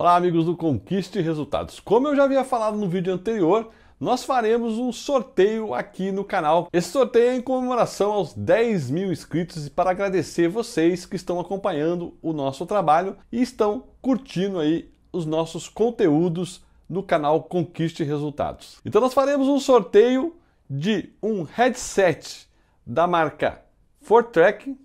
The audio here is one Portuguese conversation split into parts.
Olá, amigos do Conquiste Resultados. Como eu já havia falado no vídeo anterior, nós faremos um sorteio aqui no canal. Esse sorteio é em comemoração aos 10 mil inscritos e para agradecer vocês que estão acompanhando o nosso trabalho e estão curtindo aí os nossos conteúdos no canal Conquiste Resultados. Então nós faremos um sorteio de um headset da marca Fortrek,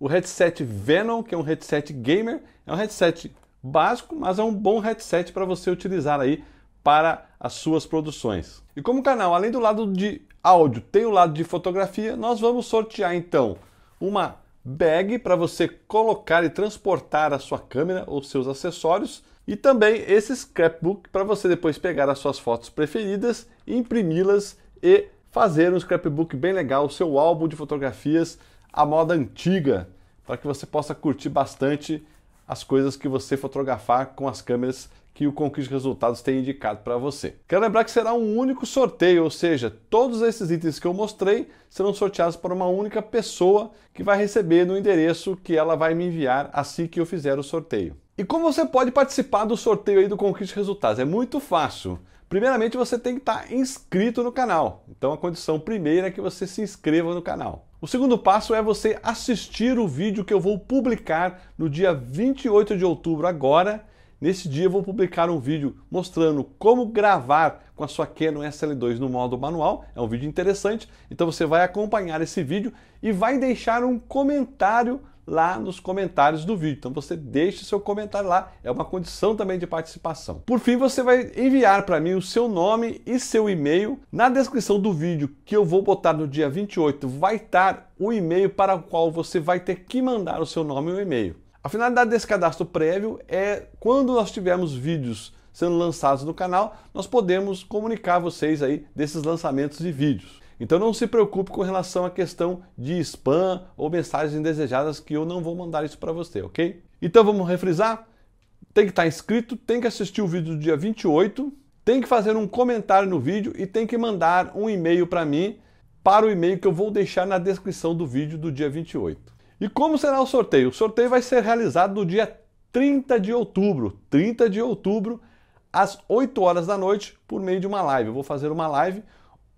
o headset Venom, que é um headset gamer, é um headset básico, mas é um bom headset para você utilizar aí para as suas produções. E como o canal, além do lado de áudio, tem o lado de fotografia, nós vamos sortear então uma bag para você colocar e transportar a sua câmera ou seus acessórios e também esse scrapbook para você depois pegar as suas fotos preferidas, imprimi-las e fazer um scrapbook bem legal, o seu álbum de fotografias à moda antiga, para que você possa curtir bastante as coisas que você fotografar com as câmeras que o Conquista Resultados tem indicado para você. Quero lembrar que será um único sorteio, ou seja, todos esses itens que eu mostrei serão sorteados para uma única pessoa que vai receber no endereço que ela vai me enviar assim que eu fizer o sorteio. E como você pode participar do sorteio aí do Conquista Resultados? É muito fácil. Primeiramente, você tem que estar tá inscrito no canal. Então a condição primeira é que você se inscreva no canal. O segundo passo é você assistir o vídeo que eu vou publicar no dia 28 de outubro agora. Nesse dia eu vou publicar um vídeo mostrando como gravar com a sua Canon SL2 no modo manual. É um vídeo interessante, então você vai acompanhar esse vídeo e vai deixar um comentário lá nos comentários do vídeo. Então você deixa seu comentário lá, é uma condição também de participação. Por fim, você vai enviar para mim o seu nome e seu e-mail. Na descrição do vídeo que eu vou botar no dia 28 vai estar o e-mail para o qual você vai ter que mandar o seu nome e o e-mail. A finalidade desse cadastro prévio é quando nós tivermos vídeos sendo lançados no canal, nós podemos comunicar a vocês aí desses lançamentos de vídeos. Então não se preocupe com relação à questão de spam ou mensagens indesejadas que eu não vou mandar isso para você, ok? Então vamos refrisar? Tem que estar tá inscrito, tem que assistir o vídeo do dia 28, tem que fazer um comentário no vídeo e tem que mandar um e-mail para mim para o e-mail que eu vou deixar na descrição do vídeo do dia 28. E como será o sorteio? O sorteio vai ser realizado no dia 30 de outubro, 30 de outubro, às 8 horas da noite, por meio de uma live. Eu vou fazer uma live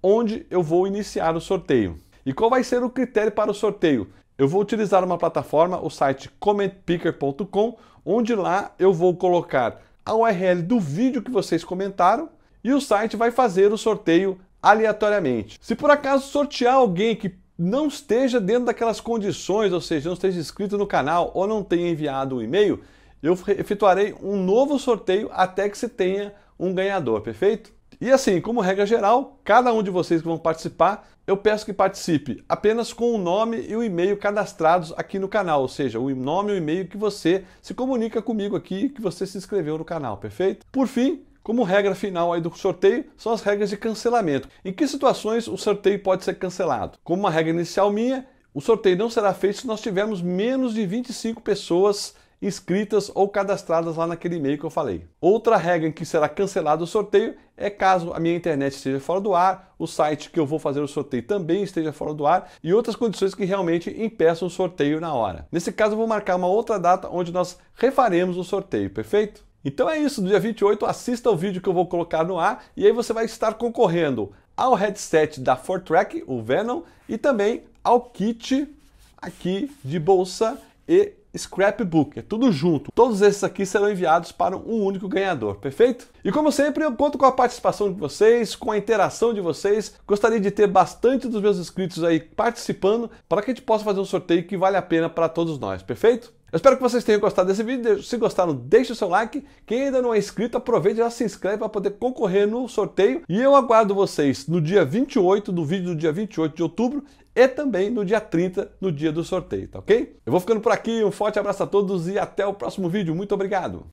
onde eu vou iniciar o sorteio. E qual vai ser o critério para o sorteio? Eu vou utilizar uma plataforma, o site commentpicker.com, onde lá eu vou colocar a URL do vídeo que vocês comentaram e o site vai fazer o sorteio aleatoriamente. Se por acaso sortear alguém que não esteja dentro daquelas condições, ou seja, não esteja inscrito no canal ou não tenha enviado um e-mail, eu efetuarei um novo sorteio até que se tenha um ganhador, perfeito? E assim, como regra geral, cada um de vocês que vão participar, eu peço que participe apenas com o nome e o e-mail cadastrados aqui no canal, ou seja, o nome e o e-mail que você se comunica comigo aqui, que você se inscreveu no canal, perfeito? Por fim, como regra final aí do sorteio, são as regras de cancelamento. Em que situações o sorteio pode ser cancelado? Como uma regra inicial minha, o sorteio não será feito se nós tivermos menos de 25 pessoas inscritas ou cadastradas lá naquele e-mail que eu falei. Outra regra em que será cancelado o sorteio é caso a minha internet esteja fora do ar, o site que eu vou fazer o sorteio também esteja fora do ar e outras condições que realmente impeçam o sorteio na hora. Nesse caso, eu vou marcar uma outra data onde nós refaremos o sorteio, perfeito? Então é isso, do dia 28 assista o vídeo que eu vou colocar no ar e aí você vai estar concorrendo ao headset da Fortrack, o Venom, e também ao kit aqui de bolsa e scrapbook, é tudo junto. Todos esses aqui serão enviados para um único ganhador, perfeito? E como sempre, eu conto com a participação de vocês, com a interação de vocês. Gostaria de ter bastante dos meus inscritos aí participando para que a gente possa fazer um sorteio que vale a pena para todos nós, perfeito? Eu espero que vocês tenham gostado desse vídeo. Se gostaram, deixe o seu like. Quem ainda não é inscrito, aproveite e já se inscreve para poder concorrer no sorteio. E eu aguardo vocês no dia 28, no vídeo do dia 28 de outubro e também no dia 30, no dia do sorteio, tá ok? Eu vou ficando por aqui. Um forte abraço a todos e até o próximo vídeo. Muito obrigado!